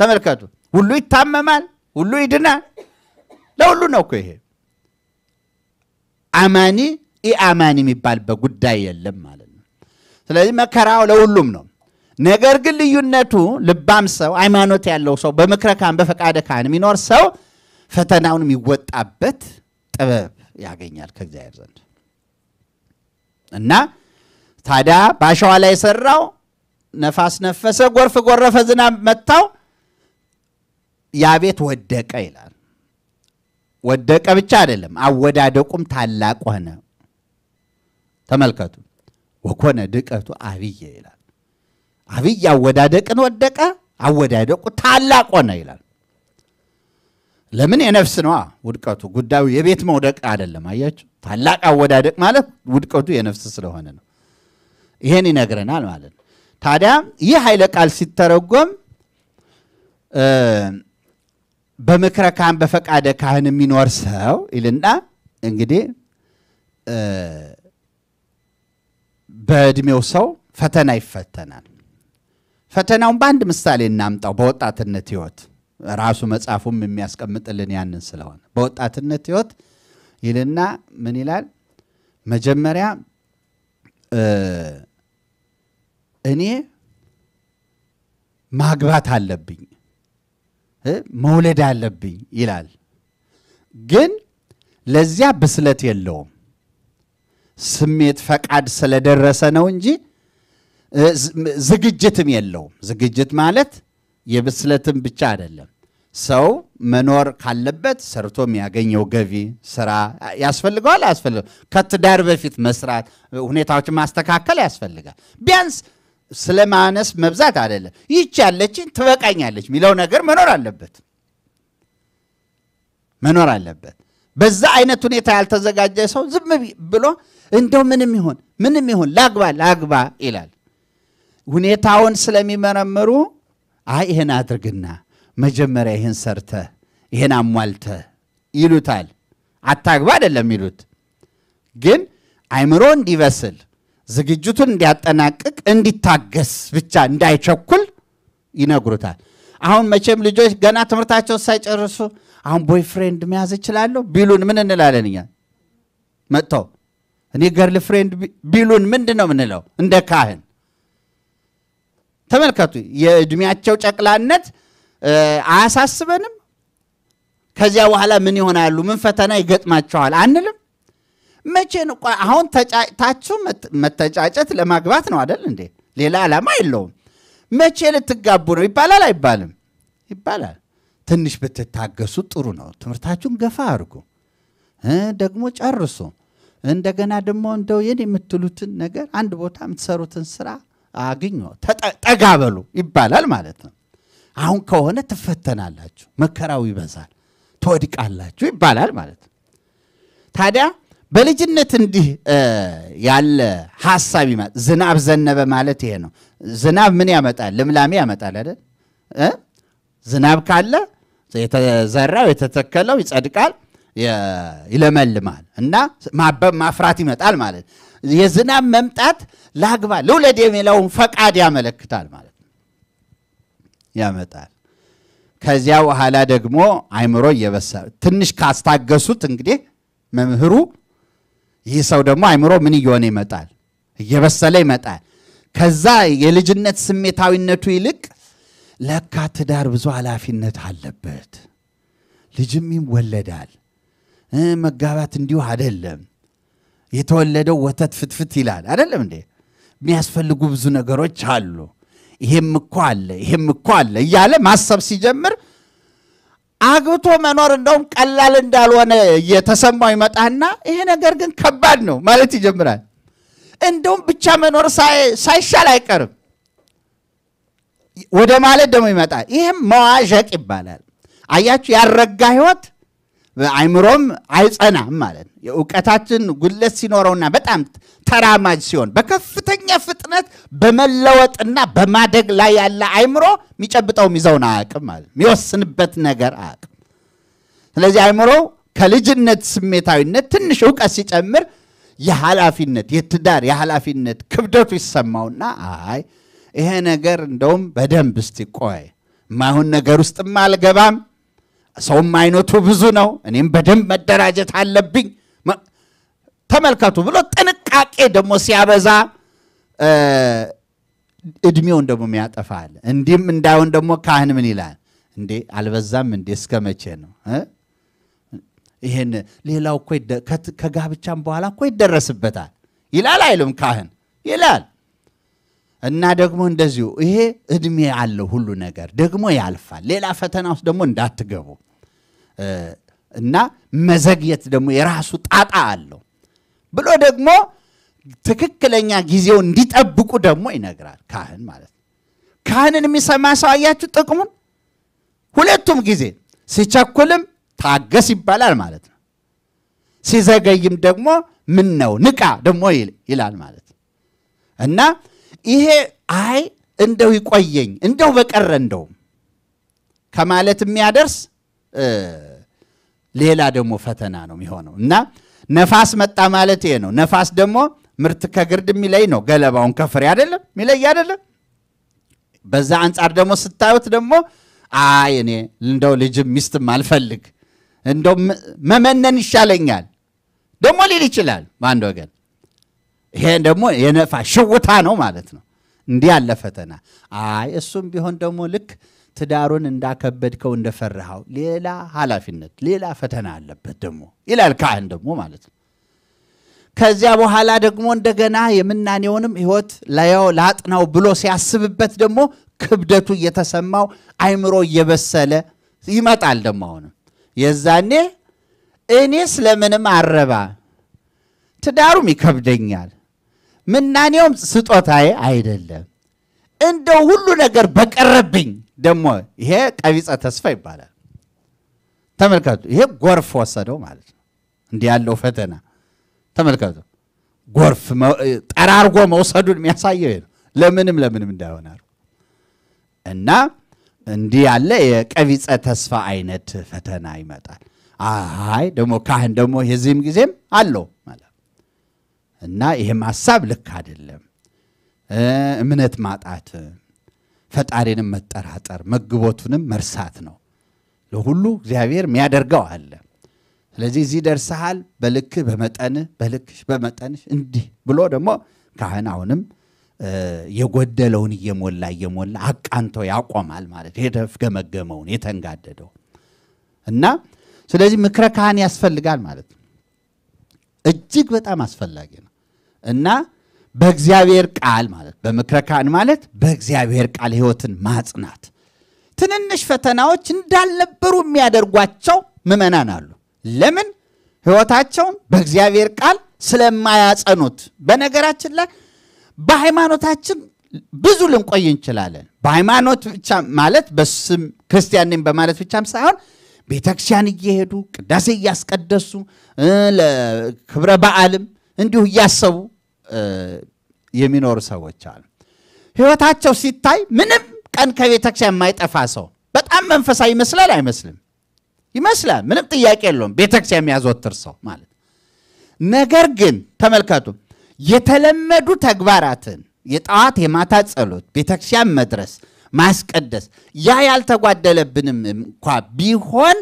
Speaker 1: ተመልከቱ፣ ሁሉ ይታመማል፣ ሁሉ ይድናል። ለሁሉ ነው እኮ ይሄ አማኒ ኢ አማኒ የሚባልበት ጉዳይ የለም ማለት ነው። ስለዚህ መከራው ለሁሉም ነው። ነገር ግን ልዩነቱ ልባም ሰው ሃይማኖት ያለው ሰው በምክረ ካህን በፈቃደ ካህን የሚኖር ሰው ፈተናውን የሚወጣበት ጥበብ ያገኛል ከእግዚአብሔር ዘንድ እና ታዲያ በአሸዋ ላይ የሰራው ነፋስ ነፈሰ፣ ጎርፍ ጎረፈ፣ ዝናብ መታው። ያ ቤት ወደቀ ይላል። ወደቀ ብቻ አይደለም፣ አወዳደቁም ታላቅ ሆነ። ተመልከቱ። ወኮነ ድቀቱ አብየ ይላል። አብይ አወዳደቅን ወደቀ፣ አወዳደቁ ታላቅ ሆነ ይላል። ለምን? የነፍስ ነዋ ውድቀቱ። ጉዳዩ የቤት መውደቅ አይደለም። አያችሁ፣ ታላቅ አወዳደቅ ማለት ውድቀቱ የነፍስ ስለሆነ ነው። ይሄን ይነግረናል ማለት ነው። ታዲያ ይህ ኃይለ ቃል ሲተረጎም በምክረ ካህን በፈቃደ ካህን የሚኖር ሰው ይልና እንግዲህ በእድሜው ሰው ፈተና ይፈተናል። ፈተናውን በአንድ ምሳሌ እናምጣው። በወጣትነት ህይወት ራሱ መጽሐፉም የሚያስቀምጥልን ያንን ስለሆነ በወጣትነት ህይወት ይልና ምን ይላል? መጀመሪያ እኔ ማግባት አለብኝ መውለድ አለብኝ ይላል። ግን ለዚያ ብስለት የለውም። ስሜት ፈቃድ ስለደረሰ ነው እንጂ ዝግጅትም የለውም። ዝግጅት ማለት የብስለትም ብቻ አይደለም። ሰው መኖር ካለበት ሰርቶ የሚያገኘው ገቢ ስራ ያስፈልገዋል። አያስፈልገው ከትዳር በፊት መስራት፣ ሁኔታዎችን ማስተካከል ያስፈልጋል ቢያንስ ስለማነስ መብዛት አይደለም። ይህች ያለችን ትበቃኛለች የሚለው ነገር መኖር አለበት መኖር አለበት። በዛ አይነት ሁኔታ ያልተዘጋጀ ሰው ዝም ብሎ እንደው ምንም ይሆን ምንም ይሆን ላግባ ላግባ ይላል። ሁኔታውን ስለሚመረምሩ አይ ይህን አድርግና መጀመሪያ ይህን ሰርተህ ይህን አሟልተህ ይሉታል። አታግባ አይደለም ይሉት፣ ግን አይምሮ እንዲበስል ዝግጅቱን እንዲያጠናቅቅ እንዲታገስ ብቻ እንዳይቸኩል ይነግሩታል። አሁን መቼም ልጆች ገና ትምህርታቸው ሳይጨርሱ አሁን ቦይፍሬንድ መያዝ እችላለሁ ቢሉን ምን እንላለን እኛ? መጥቶ እኔ ገርል ፍሬንድ ቢሉን ምንድን ነው ምንለው? እንደ ካህን ተመልከቱ። የእድሜያቸው ጨቅላነት አያሳስበንም። ከዚያ በኋላ ምን ይሆናሉ፣ ምን ፈተና ይገጥማቸዋል አንልም። መቼ ነው? አሁን ተጫጭታችሁ መተጫጨት ለማግባት ነው አደል እንዴ? ሌላ ዓላማ የለውም። መቼ ልትጋቡ ነው ይባላል? አይባልም? ይባላል። ትንሽ ብትታገሱ ጥሩ ነው። ትምህርታችሁን ገፋ አድርጉ፣ ደግሞ ጨርሱ። እንደገና ደግሞ እንደው የኔ የምትሉትን ነገር አንድ ቦታ የምትሰሩትን ስራ አግኙ፣ ጠጋበሉ ይባላል ማለት ነው። አሁን ከሆነ ትፈተናላችሁ፣ መከራው ይበዛል፣ ትወድቃላችሁ ይባላል ማለት ነው። ታዲያ በልጅነት እንዲህ ያለ ሀሳብ ይመጣል። ዝናብ ዘነበ ማለት ይሄ ነው። ዝናብ ምን ያመጣል? ልምላሜ ያመጣል አይደል? ዝናብ ካለ የተዘራው የተተከለው ይጸድቃል፣ ይለመልማል እና ማበብ ማፍራት ይመጣል ማለት የዝናብ መምጣት ላግባ ልውለድ የሚለውን ፈቃድ ያመለክታል ማለት ነው። ያመጣል። ከዚያ በኋላ ደግሞ አይምሮ እየበሰለ ትንሽ ካስታገሱት እንግዲህ መምህሩ ይህ ሰው ደግሞ አይምሮ ምን እየሆነ ይመጣል? እየበሰለ ይመጣል። ከዛ የልጅነት ስሜታዊነቱ ይልቅ ለካ ትዳር ብዙ ኃላፊነት አለበት፣ ልጅም ይወለዳል፣ መጋባት እንዲሁ አደለም፣ የተወለደው ወተት ፍትፍት ይላል አደለም እንዴ? የሚያስፈልጉ ብዙ ነገሮች አሉ፣ ይሄም እኮ አለ፣ ይሄም እኮ አለ እያለ ማሰብ ሲጀምር አግብቶ መኖር እንደውም ቀላል እንዳልሆነ እየተሰማው ይመጣና ይሄ ነገር ግን ከባድ ነው ማለት ይጀምራል። እንደውም ብቻ መኖር ሳይሻል አይቀርም ወደ ማለት ደግሞ ይመጣል። ይህም መዋዠቅ ይባላል። አያችሁ፣ ያረጋ ህይወት አይምሮም አይጸናም ማለት ነው። የእውቀታችን ጉለት ሲኖረውና በጣም ተራማጅ ሲሆን በከፍተኛ ፍጥነት በመለወጥና በማደግ ላይ ያለ አይምሮ የሚጨብጠው የሚዘውን አያውቅም ማለት የሚወስንበት ነገር አያውቅም። ስለዚህ አይምሮ ከልጅነት ስሜታዊነት ትንሽ እውቀት ሲጨምር የኃላፊነት የትዳር የኃላፊነት ክብደቱ ይሰማውና አይ ይሄ ነገር እንደውም በደንብ እስቲ ቆይ ማይሆን ነገር ውስጥም አልገባም ሰውም አይነቱ ብዙ ነው። እኔም በደንብ መደራጀት አለብኝ። ተመልከቱ ብሎ ጥንቃቄ ደግሞ ሲያበዛ እድሜውን ደግሞ ያጠፋል። እንዲህም እንዳይሆን ደግሞ ካህን ምን ይላል እንዴ አልበዛም እንዴ እስከ መቼ ነው? ይሄን? ሌላው ከጋብቻም በኋላ እኮ ይደረስበታል ይላል አይሉም ካህን ይላል። እና ደግሞ እንደዚሁ ይሄ እድሜ አለው ሁሉ ነገር ደግሞ ያልፋል። ሌላ ፈተና ውስጥ ደግሞ እንዳትገቡ እና መዘግየት ደግሞ የራሱ ጣጣ አለው ብሎ ደግሞ ትክክለኛ ጊዜው እንዲጠብቁ ደግሞ ይነግራል። ካህን ማለት ነው። ካህንን የሚሰማ ሰው አያችሁ ጥቅሙን። ሁለቱም ጊዜ ሲቸኩልም ታገስ ይባላል ማለት ነው። ሲዘገይም ደግሞ ምን ነው ንቃ ደግሞ ይላል ማለት እና ይሄ አይ እንደው ይቆየኝ እንደው በቀረ እንደውም ከማለት የሚያደርስ ሌላ ደግሞ ፈተና ነው የሚሆነው እና ነፋስ መጣ ማለት ይሄ ነው። ነፋስ ደግሞ ምርት ከግርድ የሚለይ ነው። ገለባውን ከፍሬ አይደለም የሚለይ አይደለም። በዛ አንጻር ደግሞ ስታዩት ደግሞ አይ እኔ እንደው ልጅም ሚስትም አልፈልግ እንደው መመነን ይሻለኛል ደግሞ ሊል ይችላል በአንድ ወገን ይሄን ደግሞ የነፋ ሽውታ ነው ማለት ነው። እንዲህ ያለ ፈተና አይ እሱም ቢሆን ደግሞ ልክ ትዳሩን እንዳከበድከው እንደፈረሃው ሌላ ኃላፊነት ሌላ ፈተና አለበት ደግሞ ይላል ካህን ደግሞ ማለት ነው። ከዚያ በኋላ ደግሞ እንደገና የምናኔውንም ህይወት ለየው ላጥናው ብሎ ሲያስብበት ደግሞ ክብደቱ እየተሰማው አይምሮ እየበሰለ ይመጣል። ደግሞ አሁንም የዛኔ እኔ ስለምንም አረባ ትዳሩም ይከብደኛል ምናኔውም ስጦታዬ አይደለም። እንደ ሁሉ ነገር በቀረብኝ ደግሞ ይሄ ቀቢፀ ተስፋ ይባላል። ተመልከቱ፣ ይሄ ጎርፍ ወሰደው ማለት ነው። እንዲህ ያለው ፈተና ተመልከቱ፣ ጎርፍ ጠራርጎ መውሰዱን የሚያሳየው ነው። ለምንም ለምንም እንዳይሆን እና እንዲህ ያለ የቀቢፀ ተስፋ አይነት ፈተና ይመጣል። አይ ደግሞ ካህን ደግሞ የዚህም ጊዜም አለው ማለት እና ይህም ሀሳብ ልክ አይደለም። እምነት ማጣት፣ ፈጣሪንም መጠራጠር፣ መግቦቱንም መርሳት ነው። ለሁሉ እግዚአብሔር የሚያደርገው አለ። ስለዚህ እዚህ ደርሰሃል፣ በልክህ በመጠንህ በልክሽ በመጠንሽ እንዲህ ብሎ ደግሞ ካህን አሁንም የጎደለውን እየሞላ እየሞላ አቃንቶ ያቆማል ማለት የተፍገመገመውን የተንጋደደው እና ስለዚህ ምክረ ካህን ያስፈልጋል ማለት ነው። እጅግ በጣም አስፈላጊ ነው። እና በእግዚአብሔር ቃል ማለት በምክረካን ማለት በእግዚአብሔር ቃል ህይወትን ማጽናት ትንንሽ ፈተናዎች እንዳልነበሩ የሚያደርጓቸው ምእመናን አሉ። ለምን? ህይወታቸውን በእግዚአብሔር ቃል ስለማያጸኑት። በነገራችን ላይ በሃይማኖታችን ብዙ ልንቆይ እንችላለን። በሃይማኖት ብቻ ማለት በስም ክርስቲያንን በማለት ብቻም ሳይሆን ቤተክርስቲያን እየሄዱ ቅዳሴ እያስቀደሱ ለክብረ በዓልም እንዲሁ እያሰቡ የሚኖሩ ሰዎች አሉ። ህይወታቸው ሲታይ ምንም ቀን ከቤተክርስቲያን የማይጠፋ ሰው በጣም መንፈሳዊ ይመስላል አይመስልም? ይመስላል። ምንም ጥያቄ የለውም። ቤተክርስቲያን የሚያዘወትር ሰው ማለት ነገር ግን ተመልከቱ፣ የተለመዱ ተግባራትን የጠዋት የማታ ጸሎት፣ ቤተክርስቲያን መድረስ፣ ማስቀደስ ያ ያልተጓደለብንም እንኳ ቢሆን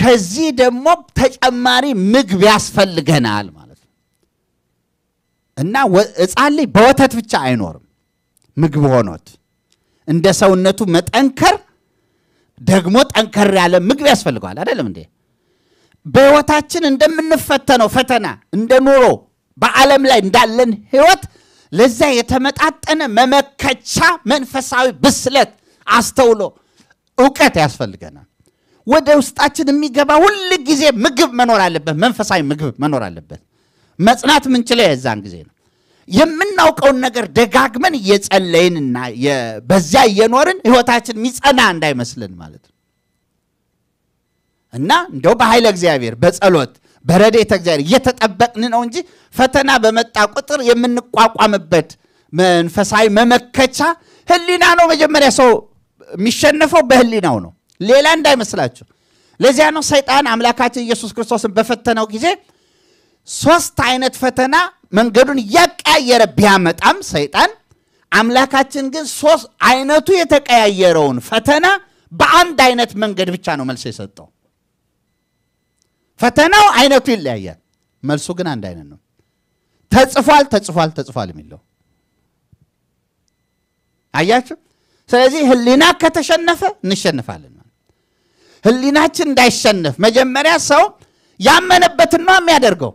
Speaker 1: ከዚህ ደግሞ ተጨማሪ ምግብ ያስፈልገናል። እና ሕፃን ልጅ በወተት ብቻ አይኖርም ምግብ ሆኖት እንደ ሰውነቱ መጠንከር ደግሞ ጠንከር ያለ ምግብ ያስፈልገዋል አይደለም እንዴ በሕይወታችን እንደምንፈተነው ፈተና እንደ ኑሮ በዓለም ላይ እንዳለን ህይወት ለዛ የተመጣጠነ መመከቻ መንፈሳዊ ብስለት አስተውሎ እውቀት ያስፈልገናል ወደ ውስጣችን የሚገባ ሁል ጊዜ ምግብ መኖር አለበት መንፈሳዊ ምግብ መኖር አለበት መጽናት ምንችለው የዛን ጊዜ ነው። የምናውቀውን ነገር ደጋግመን እየጸለይንና በዚያ እየኖርን ህይወታችን የሚጸና እንዳይመስልን ማለት ነው እና እንደው በኃይለ እግዚአብሔር በጸሎት በረዴተ እግዚአብሔር እየተጠበቅን ነው እንጂ ፈተና በመጣ ቁጥር የምንቋቋምበት መንፈሳዊ መመከቻ ህሊና ነው። መጀመሪያ ሰው የሚሸነፈው በህሊናው ነው፣ ሌላ እንዳይመስላችሁ። ለዚያ ነው ሰይጣን አምላካችን ኢየሱስ ክርስቶስን በፈተነው ጊዜ ሶስት አይነት ፈተና መንገዱን እያቀያየረ ቢያመጣም ሰይጣን አምላካችን ግን ሶስት አይነቱ የተቀያየረውን ፈተና በአንድ አይነት መንገድ ብቻ ነው መልስ የሰጠው። ፈተናው አይነቱ ይለያያል፣ መልሱ ግን አንድ አይነት ነው። ተጽፏል ተጽፏል ተጽፏል የሚለው አያችሁ። ስለዚህ ህሊና ከተሸነፈ እንሸንፋለን። ህሊናችን እንዳይሸነፍ መጀመሪያ ሰው ያመነበትን ነው የሚያደርገው።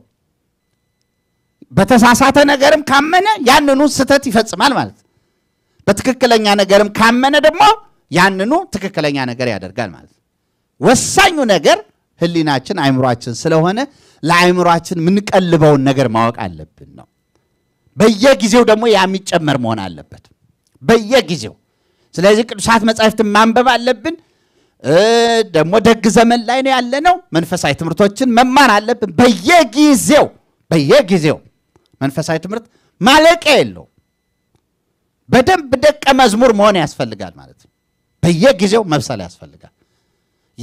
Speaker 1: በተሳሳተ ነገርም ካመነ ያንኑ ስህተት ይፈጽማል ማለት ነው። በትክክለኛ ነገርም ካመነ ደግሞ ያንኑ ትክክለኛ ነገር ያደርጋል ማለት ወሳኙ ነገር ህሊናችን አይምሯችን ስለሆነ ለአይምሯችን የምንቀልበውን ነገር ማወቅ አለብን ነው በየጊዜው ደግሞ ያ የሚጨመር መሆን አለበት በየጊዜው ስለዚህ ቅዱሳት መጻሕፍትን ማንበብ አለብን ደግሞ ደግ ዘመን ላይ ነው ያለነው። መንፈሳዊ ትምህርቶችን መማር አለብን በየጊዜው በየጊዜው መንፈሳዊ ትምህርት ማለቂያ የለው። በደንብ ደቀ መዝሙር መሆን ያስፈልጋል ማለት ነው። በየጊዜው መብሰል ያስፈልጋል።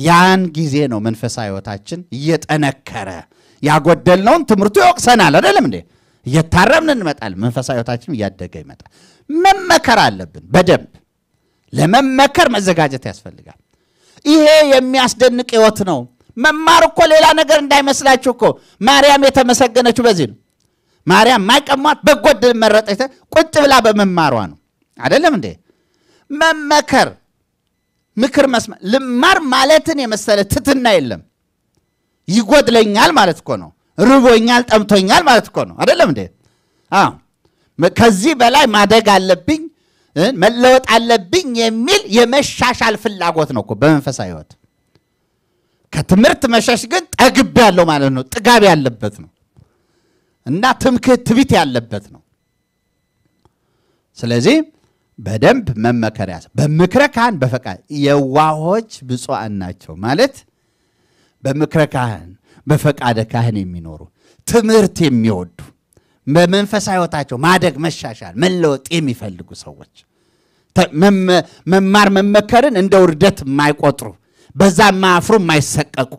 Speaker 1: ያን ጊዜ ነው መንፈሳዊ ህይወታችን እየጠነከረ ያጎደልነውን ትምህርቱ ይወቅሰናል። አይደለም እንዴ? እየታረምን እንመጣል። መንፈሳዊ ህይወታችን እያደገ ይመጣል። መመከር አለብን በደንብ ለመመከር መዘጋጀት ያስፈልጋል። ይሄ የሚያስደንቅ ህይወት ነው። መማር እኮ ሌላ ነገር እንዳይመስላችሁ እኮ ማርያም የተመሰገነችው በዚህ ነው። ማርያም ማይቀሟት በጎድል መረጠች። ቁጭ ብላ በመማሯ ነው አይደለም እንዴ? መመከር፣ ምክር መስማት፣ ልማር ማለትን የመሰለ ትትና የለም። ይጎድለኛል ማለት እኮ ነው። ርቦኛል፣ ጠምቶኛል ማለት እኮ ነው። አይደለም እንዴ? አዎ ከዚህ በላይ ማደግ አለብኝ፣ መለወጥ አለብኝ የሚል የመሻሻል ፍላጎት ነው እኮ በመንፈሳዊ ሕይወት። ከትምህርት መሸሽ ግን ጠግብ ያለው ማለት ነው። ጥጋብ ያለበት ነው። እና ትምክህት ትቢት ያለበት ነው። ስለዚህ በደንብ መመከሪያ በምክረ ካህን በፈቃድ የዋሆች ብፁዓን ናቸው ማለት በምክረ ካህን በፈቃደ ካህን የሚኖሩ ትምህርት የሚወዱ በመንፈሳዊ ሕይወታቸው ማደግ፣ መሻሻል፣ መለወጥ የሚፈልጉ ሰዎች መማር መመከርን እንደ ውርደት የማይቆጥሩ በዛ የማያፍሩ የማይሰቀቁ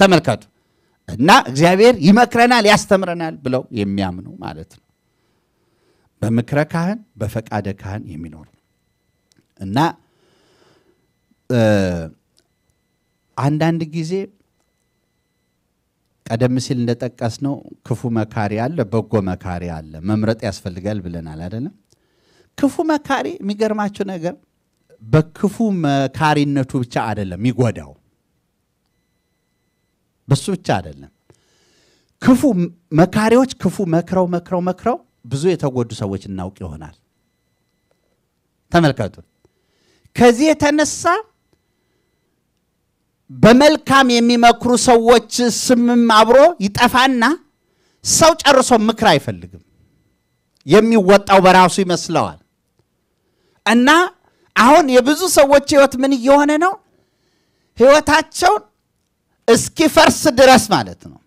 Speaker 1: ተመልከቱ። እና እግዚአብሔር ይመክረናል፣ ያስተምረናል ብለው የሚያምኑ ማለት ነው። በምክረ ካህን በፈቃደ ካህን የሚኖሩ እና አንዳንድ ጊዜ ቀደም ሲል ነው ክፉ መካሪ አለ፣ በጎ መካሪ አለ። መምረጥ ያስፈልጋል ብለናል አይደለም? ክፉ መካሪ የሚገርማቸው ነገር በክፉ መካሪነቱ ብቻ አይደለም የሚጎዳው በሱ ብቻ አይደለም። ክፉ መካሪዎች ክፉ መክረው መክረው መክረው ብዙ የተጎዱ ሰዎች እናውቅ ይሆናል። ተመልከቱ። ከዚህ የተነሳ በመልካም የሚመክሩ ሰዎች ስምም አብሮ ይጠፋና ሰው ጨርሶ ምክር አይፈልግም። የሚወጣው በራሱ ይመስለዋል። እና አሁን የብዙ ሰዎች ህይወት ምን እየሆነ ነው? ህይወታቸውን እስኪፈርስ ድረስ ማለት ነው።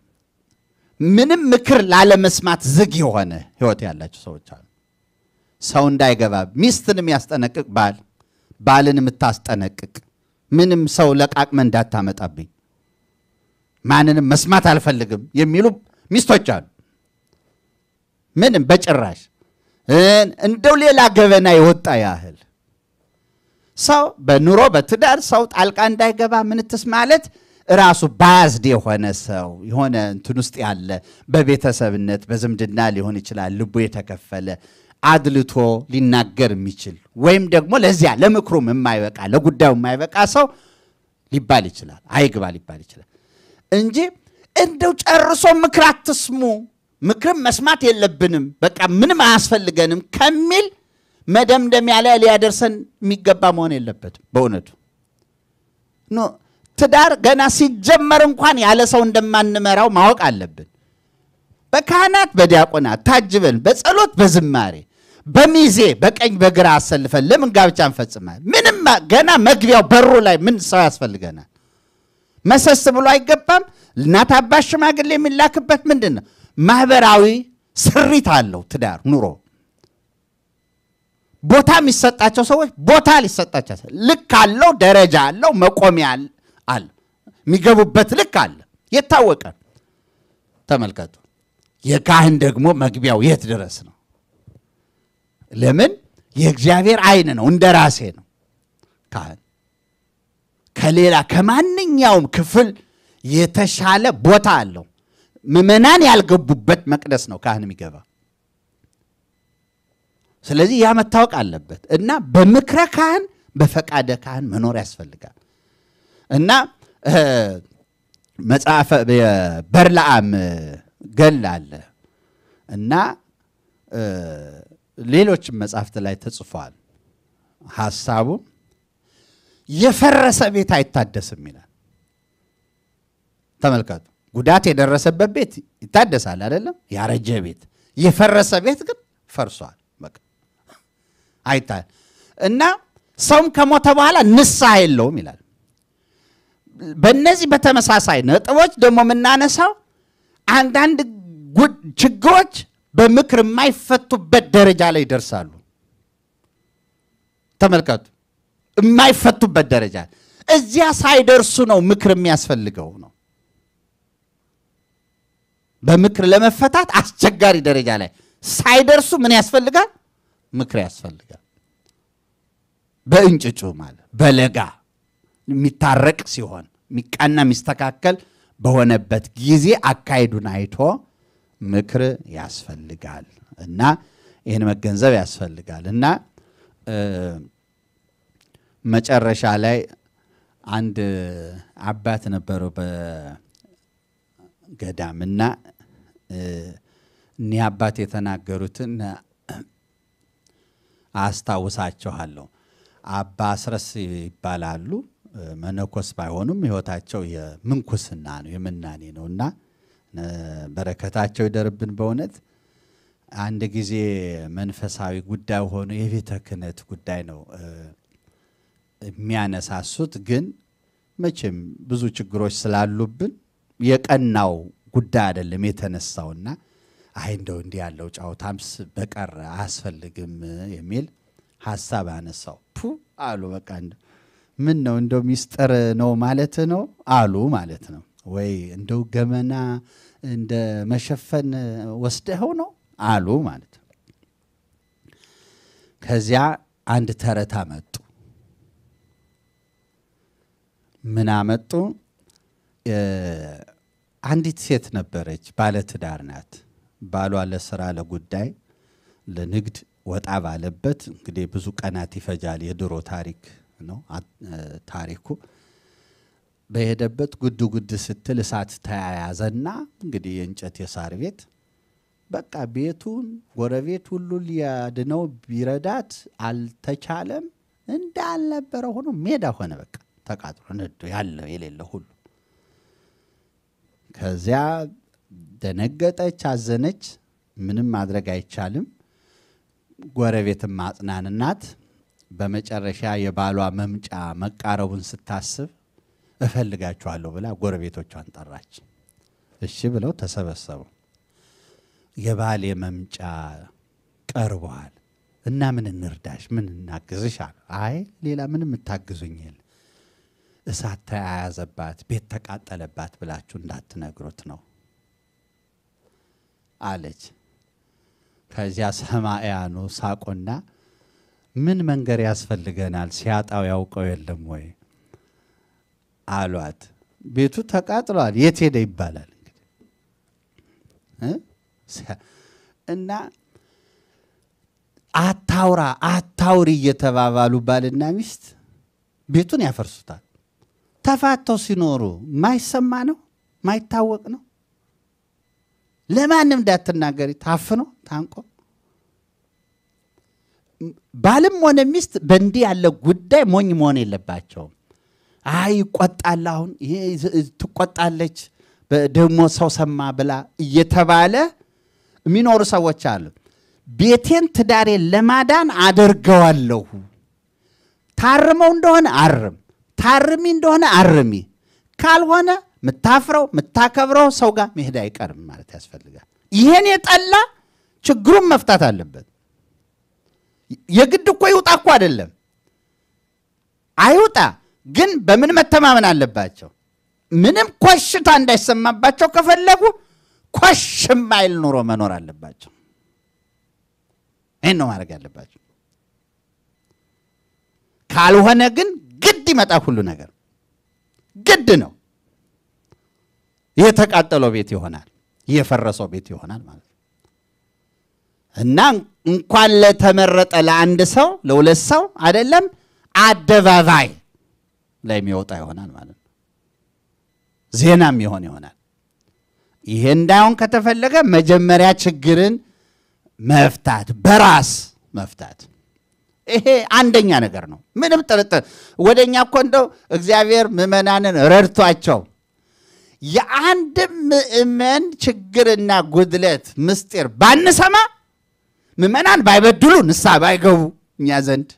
Speaker 1: ምንም ምክር ላለመስማት ዝግ የሆነ ህይወት ያላቸው ሰዎች አሉ። ሰው እንዳይገባ ሚስትን የሚያስጠነቅቅ ባል፣ ባልን የምታስጠነቅቅ ምንም ሰው ለቃቅመ እንዳታመጣብኝ፣ ማንንም መስማት አልፈልግም የሚሉ ሚስቶች አሉ። ምንም በጭራሽ እንደው ሌላ ገበና የወጣ ያህል ሰው በኑሮ በትዳር ሰው ጣልቃ እንዳይገባ ምንትስ ማለት ራሱ ባዝድ የሆነ ሰው የሆነ እንትን ውስጥ ያለ በቤተሰብነት በዝምድና ሊሆን ይችላል ልቡ የተከፈለ አድልቶ ሊናገር የሚችል ወይም ደግሞ ለዚያ ለምክሩም የማይበቃ ለጉዳዩ የማይበቃ ሰው ሊባል ይችላል፣ አይግባ ሊባል ይችላል እንጂ እንደው ጨርሶ ምክር አትስሙ፣ ምክርም መስማት የለብንም፣ በቃ ምንም አያስፈልገንም ከሚል መደምደሚያ ላይ ሊያደርሰን የሚገባ መሆን የለበትም። በእውነቱ ትዳር ገና ሲጀመር እንኳን ያለ ሰው እንደማንመራው ማወቅ አለብን። በካህናት በዲያቆናት ታጅበን በጸሎት በዝማሬ በሚዜ በቀኝ በግራ አሰልፈን ለምን ጋብቻ እንፈጽማል? ምንም ገና መግቢያው በሩ ላይ ምን ሰው ያስፈልገናል? መሰስ ብሎ አይገባም። እናት አባት ሽማግሌ የሚላክበት ምንድን ነው? ማህበራዊ ስሪት አለው ትዳር ኑሮ። ቦታ የሚሰጣቸው ሰዎች ቦታ ሊሰጣቸው ልክ አለው፣ ደረጃ አለው፣ መቆሚያ የሚገቡበት ልክ አለ፣ የታወቀ ተመልከቱ። የካህን ደግሞ መግቢያው የት ድረስ ነው? ለምን የእግዚአብሔር አይን ነው፣ እንደ ራሴ ነው። ካህን ከሌላ ከማንኛውም ክፍል የተሻለ ቦታ አለው። ምዕመናን ያልገቡበት መቅደስ ነው ካህን የሚገባ። ስለዚህ ያ መታወቅ አለበት እና በምክረ ካህን በፈቃደ ካህን መኖር ያስፈልጋል እና መጽሐፈ በርለዓም ገል አለ እና ሌሎችም መጽሐፍት ላይ ተጽፏል። ሀሳቡ የፈረሰ ቤት አይታደስም ይላል። ተመልከቱ። ጉዳት የደረሰበት ቤት ይታደሳል አይደለም፣ ያረጀ ቤት። የፈረሰ ቤት ግን ፈርሷል አይታ እና ሰውም ከሞተ በኋላ ንስሐ የለውም ይላል። በእነዚህ በተመሳሳይ ነጥቦች ደግሞ የምናነሳው አንዳንድ ችግሮች በምክር የማይፈቱበት ደረጃ ላይ ይደርሳሉ። ተመልከቱ፣ የማይፈቱበት ደረጃ እዚያ ሳይደርሱ ነው ምክር የሚያስፈልገው ነው። በምክር ለመፈታት አስቸጋሪ ደረጃ ላይ ሳይደርሱ ምን ያስፈልጋል? ምክር ያስፈልጋል። በእንጭጩ ማለት በለጋ የሚታረቅ ሲሆን የሚቃና የሚስተካከል በሆነበት ጊዜ አካሄዱን አይቶ ምክር ያስፈልጋል እና ይህን መገንዘብ ያስፈልጋል እና መጨረሻ ላይ አንድ አባት ነበሩ በገዳም እና እኒህ አባት የተናገሩትን አስታውሳችኋለሁ። አባ አስረስ ይባላሉ። መነኮስ ባይሆኑም ህይወታቸው የምንኩስና ነው፣ የምናኔ ነው እና በረከታቸው ይደርብን በእውነት አንድ ጊዜ መንፈሳዊ ጉዳይ ሆኖ የቤተ ክህነት ጉዳይ ነው የሚያነሳሱት። ግን መቼም ብዙ ችግሮች ስላሉብን የቀናው ጉዳይ አይደለም የተነሳውና አይ እንደው እንዲህ ያለው ጫውታምስ በቀረ አያስፈልግም የሚል ሀሳብ ያነሳው ፑ አሉ በቃ ምን ነው እንደው ሚስጥር ነው ማለት ነው አሉ ማለት ነው ወይ እንደው ገመና እንደ መሸፈን ወስደኸው ነው አሉ ማለት ነው። ከዚያ አንድ ተረታ መጡ። ምን አመጡ? አንዲት ሴት ነበረች፣ ባለትዳር ናት። ባሏ ለስራ ለጉዳይ ለንግድ ወጣ ባለበት እንግዲህ ብዙ ቀናት ይፈጃል የድሮ ታሪክ ነው ታሪኩ። በሄደበት ጉድ ጉድ ስትል እሳት ተያያዘና እንግዲህ የእንጨት የሳር ቤት በቃ ቤቱን ጎረቤት ሁሉ ሊያድነው ቢረዳት አልተቻለም። እንዳልነበረ ሆኖ ሜዳ ሆነ። በቃ ተቃጥሎ ንዶ ያለው የሌለ ሁሉ። ከዚያ ደነገጠች፣ አዘነች። ምንም ማድረግ አይቻልም። ጎረቤትም ማጽናንናት በመጨረሻ የባሏ መምጫ መቃረቡን ስታስብ እፈልጋችኋለሁ ብላ ጎረቤቶቿን ጠራች። እሺ ብለው ተሰበሰቡ። የባሌ መምጫ ቀርበዋል እና ምን እንርዳሽ፣ ምን እናግዝሽ አሉ። አይ ሌላ ምንም የምታግዙኝ የለ፣ እሳት ተያያዘባት፣ ቤት ተቃጠለባት ብላችሁ እንዳትነግሩት ነው አለች። ከዚያ ሰማያኑ ሳቁና ምን መንገር ያስፈልገናል? ሲያጣው ያውቀው የለም ወይ አሏት። ቤቱ ተቃጥሏል፣ የት ሄደ ይባላል እና አታውራ አታውሪ እየተባባሉ ባልና ሚስት ቤቱን ያፈርሱታል። ተፋተው ሲኖሩ ማይሰማ ነው ማይታወቅ ነው። ለማንም እንዳትናገሪ ታፍኖ ታንቆ ባልም ሆነ ሚስት በእንዲህ ያለ ጉዳይ ሞኝ መሆን የለባቸውም። አይ ይቆጣል፣ አሁን ትቆጣለች፣ ደግሞ ሰው ሰማ ብላ እየተባለ የሚኖሩ ሰዎች አሉ። ቤቴን ትዳሬ ለማዳን አደርገዋለሁ። ታርመው እንደሆነ አርም፣ ታርሚ እንደሆነ አርሚ፣ ካልሆነ ምታፍረው ምታከብረው ሰው ጋር መሄድ አይቀርም ማለት ያስፈልጋል። ይህን የጠላ ችግሩን መፍታት አለበት። የግድ እኮ ይውጣ እኮ አይደለም፣ አይውጣ። ግን በምን መተማመን አለባቸው? ምንም ኮሽታ እንዳይሰማባቸው ከፈለጉ ኮሽ ማይል ኑሮ መኖር አለባቸው። ይህን ነው ማድረግ ያለባቸው። ካልሆነ ግን ግድ ይመጣ ሁሉ ነገር ግድ ነው። የተቃጠለው ቤት ይሆናል፣ የፈረሰው ቤት ይሆናል ማለት ነው። እና እንኳን ለተመረጠ ለአንድ ሰው ለሁለት ሰው አይደለም አደባባይ ላይ የሚወጣ ይሆናል ማለት ነው። ዜናም ይሆን ይሆናል። ይሄ እንዳይሆን ከተፈለገ መጀመሪያ ችግርን መፍታት በራስ መፍታት ይሄ አንደኛ ነገር ነው። ምንም ጥርጥር ወደ እኛ እኮ እንደው እግዚአብሔር ምእመናንን ረድቷቸው የአንድም ምእመን ችግርና ጉድለት ምስጢር ባንሰማ ምእመናን ባይበድሉ ንስሐ ባይገቡ እኛ ዘንድ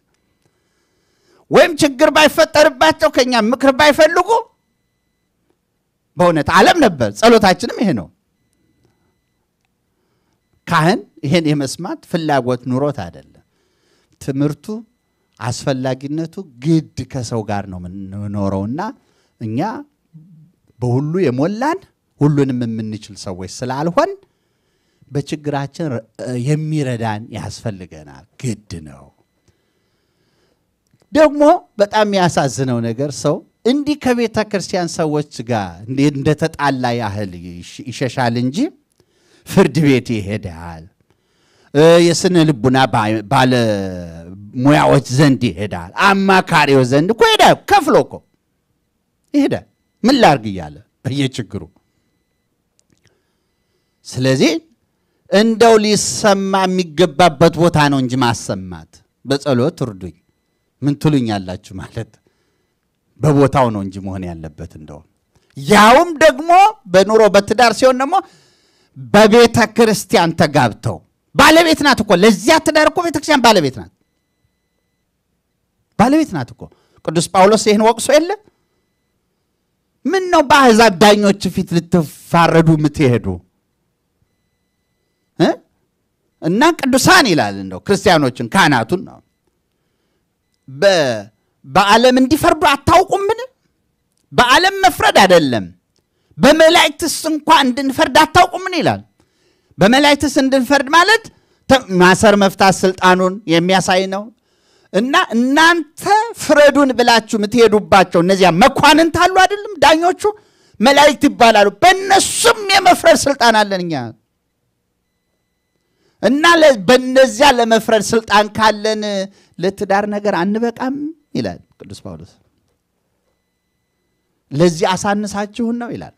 Speaker 1: ወይም ችግር ባይፈጠርባቸው ከእኛ ምክር ባይፈልጉ በእውነት ዓለም ነበር። ጸሎታችንም ይሄ ነው። ካህን ይሄን የመስማት ፍላጎት ኑሮት አይደለም። ትምህርቱ አስፈላጊነቱ ግድ ከሰው ጋር ነው የምንኖረውና እኛ በሁሉ የሞላን ሁሉንም የምንችል ሰዎች ስላልሆን በችግራችን የሚረዳን ያስፈልገናል፣ ግድ ነው። ደግሞ በጣም የሚያሳዝነው ነገር ሰው እንዲህ ከቤተ ክርስቲያን ሰዎች ጋር እንደተጣላ ያህል ይሸሻል እንጂ ፍርድ ቤት ይሄዳል፣ የስነ ልቡና ባለሙያዎች ዘንድ ይሄዳል፣ አማካሪው ዘንድ እኮ ይሄዳል፣ ከፍሎ እኮ ይሄዳል። ምን ላርግ እያለ በየችግሩ ስለዚህ እንደው ሊሰማ የሚገባበት ቦታ ነው እንጂ ማሰማት በጸሎት እርዱኝ ምን ትሉኛላችሁ ማለት በቦታው ነው እንጂ መሆን ያለበት እንደውም ያውም ደግሞ በኑሮ በትዳር ሲሆን ደግሞ በቤተ ክርስቲያን ተጋብተው ባለቤት ናት እኮ ለዚያ ትዳር እኮ ቤተክርስቲያን ባለቤት ናት ባለቤት ናት እኮ ቅዱስ ጳውሎስ ይህን ወቅሶ የለ ምን ነው በአሕዛብ ዳኞች ፊት ልትፋረዱ የምትሄዱ እና ቅዱሳን ይላል እንደው ክርስቲያኖችን ካህናቱን ነው በዓለም እንዲፈርዱ አታውቁምን? በዓለም መፍረድ አይደለም በመላእክትስ እንኳ እንድንፈርድ አታውቁምን ይላል። በመላእክትስ እንድንፈርድ ማለት ማሰር መፍታት ስልጣኑን የሚያሳይ ነው እና እናንተ ፍረዱን ብላችሁ የምትሄዱባቸው እነዚያ መኳንንት አሉ አይደለም ዳኞቹ መላእክት ይባላሉ። በእነሱም የመፍረድ ስልጣን አለን እኛ እና በእነዚያ ለመፍረድ ስልጣን ካለን ለትዳር ነገር አንበቃም ይላል ቅዱስ ጳውሎስ። ለዚህ አሳንሳችሁን ነው ይላል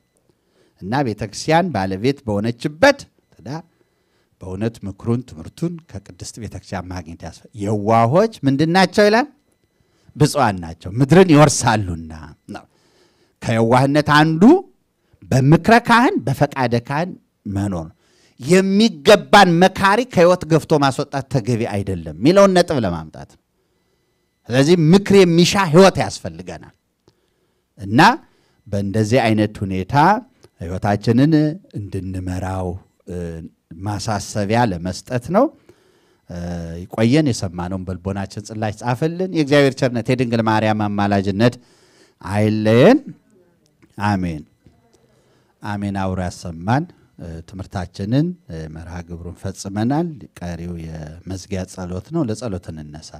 Speaker 1: እና ቤተ ክርስቲያን ባለቤት በሆነችበት ትዳር በእውነት ምክሩን ትምህርቱን ከቅድስት ቤተ ክርስቲያን ማግኘት ያስፈ የዋሆች ምንድን ናቸው ይላል ብፁዓን ናቸው ምድርን ይወርሳሉና ነው። ከየዋህነት አንዱ በምክረ ካህን በፈቃደ ካህን መኖር የሚገባን መካሪ ከህይወት ገፍቶ ማስወጣት ተገቢ አይደለም የሚለውን ነጥብ ለማምጣት ስለዚህ ምክር የሚሻ ህይወት ያስፈልገናል እና በእንደዚህ አይነት ሁኔታ ህይወታችንን እንድንመራው ማሳሰቢያ ለመስጠት ነው ይቆየን የሰማነውን በልቦናችን ጽላሽ ጻፈልን የእግዚአብሔር ቸርነት የድንግል ማርያም አማላጅነት አይለየን አሜን አሜን አብሮ ያሰማን ትምህርታችንን መርሃ ግብሩን ፈጽመናል። ቀሪው የመዝጊያ ጸሎት ነው። ለጸሎት እንነሳ።